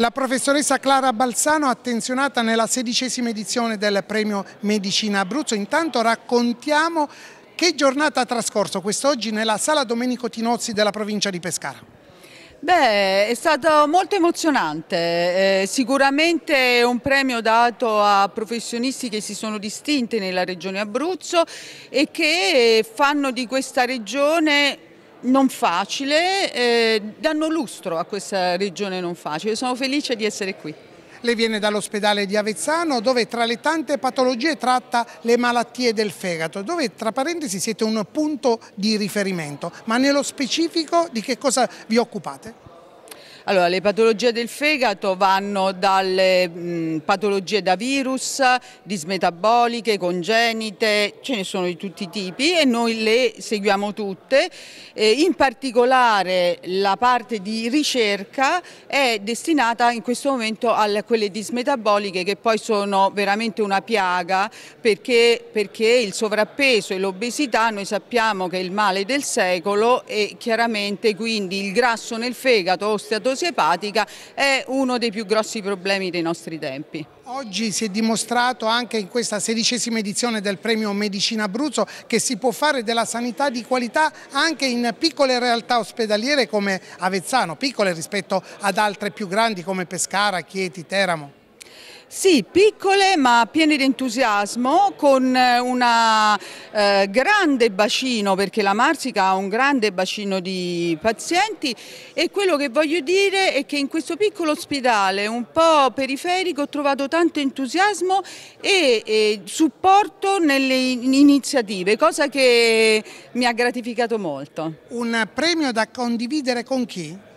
La professoressa Clara Balzano, attenzionata nella sedicesima edizione del premio Medicina Abruzzo, intanto raccontiamo che giornata ha trascorso quest'oggi nella sala Domenico Tinozzi della provincia di Pescara. Beh, è stato molto emozionante, eh, sicuramente un premio dato a professionisti che si sono distinti nella regione Abruzzo e che fanno di questa regione non facile, eh, danno lustro a questa regione non facile, sono felice di essere qui. Lei viene dall'ospedale di Avezzano dove tra le tante patologie tratta le malattie del fegato, dove tra parentesi siete un punto di riferimento, ma nello specifico di che cosa vi occupate? Allora, le patologie del fegato vanno dalle mh, mm, patologie da virus, dismetaboliche, congenite, ce ne sono di tutti i tipi e noi le seguiamo tutte. Eh, in particolare la parte di ricerca è destinata in questo momento a quelle dismetaboliche che poi sono veramente una piaga perché, perché il sovrappeso e l'obesità noi sappiamo che è il male del secolo e chiaramente quindi il grasso nel fegato, osteato l'alitosi epatica è uno dei più grossi problemi dei nostri tempi. Oggi si è dimostrato anche in questa sedicesima edizione del premio Medicina Abruzzo che si può fare della sanità di qualità anche in piccole realtà ospedaliere come Avezzano, piccole rispetto ad altre più grandi come Pescara, Chieti, Teramo. Sì, piccole ma piene di entusiasmo, con eh, un eh, grande bacino, perché la Marsica ha un grande bacino di pazienti e quello che voglio dire è che in questo piccolo ospedale, un po' periferico, ho trovato tanto entusiasmo e, e supporto nelle iniziative, cosa che mi ha gratificato molto. Un premio da condividere con chi?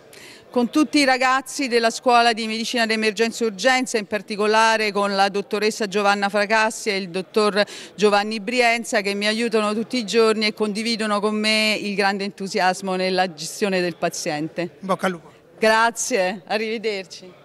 con tutti i ragazzi della scuola di medicina d'emergenza e urgenza, in particolare con la dottoressa Giovanna Fracassi e il dottor Giovanni Brienza che mi aiutano tutti i giorni e condividono con me il grande entusiasmo nella gestione del paziente. In bocca al lupo. Grazie, arrivederci.